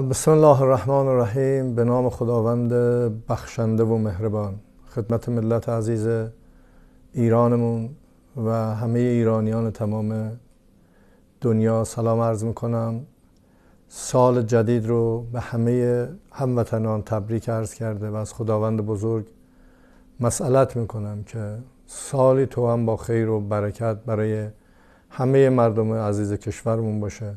بسم الله الرحمن الرحیم به نام خداوند بخشنده و مهربان خدمت ملت عزیز ایرانمون و همه ایرانیان تمام دنیا سلام عرض میکنم سال جدید رو به همه هموطنان تبریک عرض کرده و از خداوند بزرگ مسئلت میکنم که سالی تو هم با خیر و برکت برای همه مردم عزیز کشورمون باشه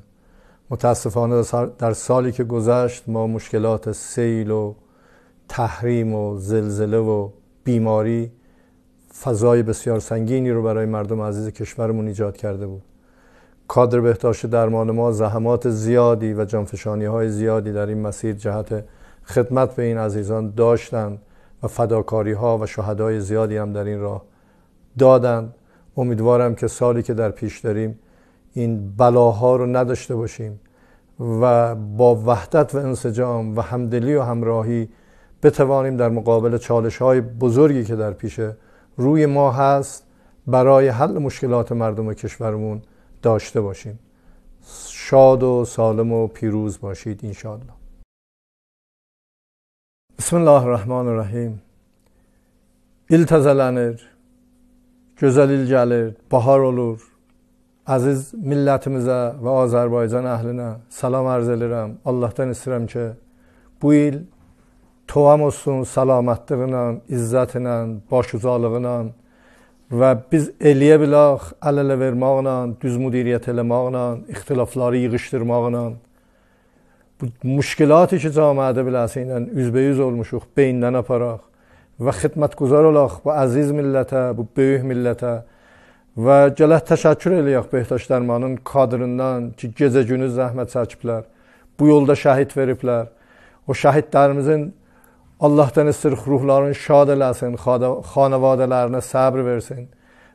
متاسفانه در سالی که گذشت ما مشکلات سیل و تحریم و زلزله و بیماری فضای بسیار سنگینی رو برای مردم عزیز کشورمون ایجاد کرده بود کادر بهداشت درمان ما زحمات زیادی و جانفشانی های زیادی در این مسیر جهت خدمت به این عزیزان داشتند و فداکاری ها و شهدای زیادی هم در این راه دادند امیدوارم که سالی که در پیش داریم این بلاها رو نداشته باشیم و با وحدت و انسجام و همدلی و همراهی بتوانیم در مقابل چالش های بزرگی که در پیش روی ما هست برای حل مشکلات مردم و کشورمون داشته باشیم شاد و سالم و پیروز باشید انشاءالله بسم الله الرحمن الرحیم التزلنر جزلیل جلر جلر Aziz millətimizə və Azərbaycan əhlinə salam arz edirəm. Allahdan istəyirəm ki, bu il tovam olsun salamatlıqla, izzətlə, baş ucalıqla və biz eləyə bilək, əl-ələ verməklə, düz müdiriyyət eləməklə, ixtilafları yığışdırmaqla bu müşkilatı ki, cəmiyyətə biləsi ilə üzbəyüz olmuşuq, beyindən aparaq və xidmətguzar olaq bu əziz millətə, bu böyük millətə Və gələk təşəkkür eləyək Behtəş Dərmanın kadrından ki, gecə-gündüz zəhmət çəkiblər. Bu yolda şəhid veriblər. O şəhidlərimizin Allahdan istirx ruhlarını şad eləsin, xanavadələrinə səbr versin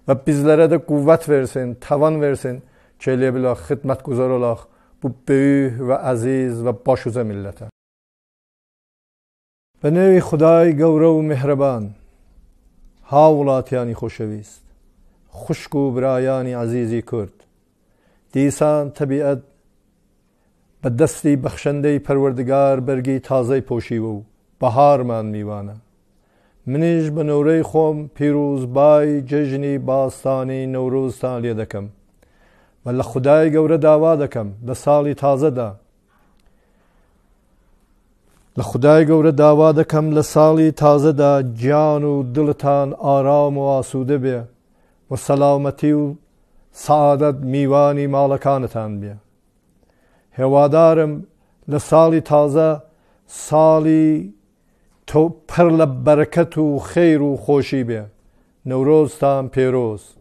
və bizlərə də qüvvət versin, təvan versin ki, eləyə bilək, xidmətgüzar olaq bu böyük və əziz və baş üzə millətə. به نوی خدای گورو و مهربان ها ولاتیانی خوشویست خوشک و برایانی عزیزی کورد دیسان تەبیعەت بە دەستی بەخشەندەی پەروەردگار بەرگی تازەی پۆشیوە و بەهارمان میوانە منیش بە نەورەی خۆم پیرروزبای جەژنی باستانی نەورۆزتان لێ دەکەم بە لە خدای گەورە داوا دەکەم لە ساڵی تازەدا لە خدای گەورە داوا دەکەم لە ساڵی تازەدا گیان و دڵتان ئارام و ئاسوودە بێ و سەلاومەتی و سعادەت میوانی ماڵەکانتان بێ هێوادارم لە ساڵی تازە ساڵی تۆ پڕ لە بەرەکەت و خەیر و خۆشی بێ نەورۆزتان پێرۆست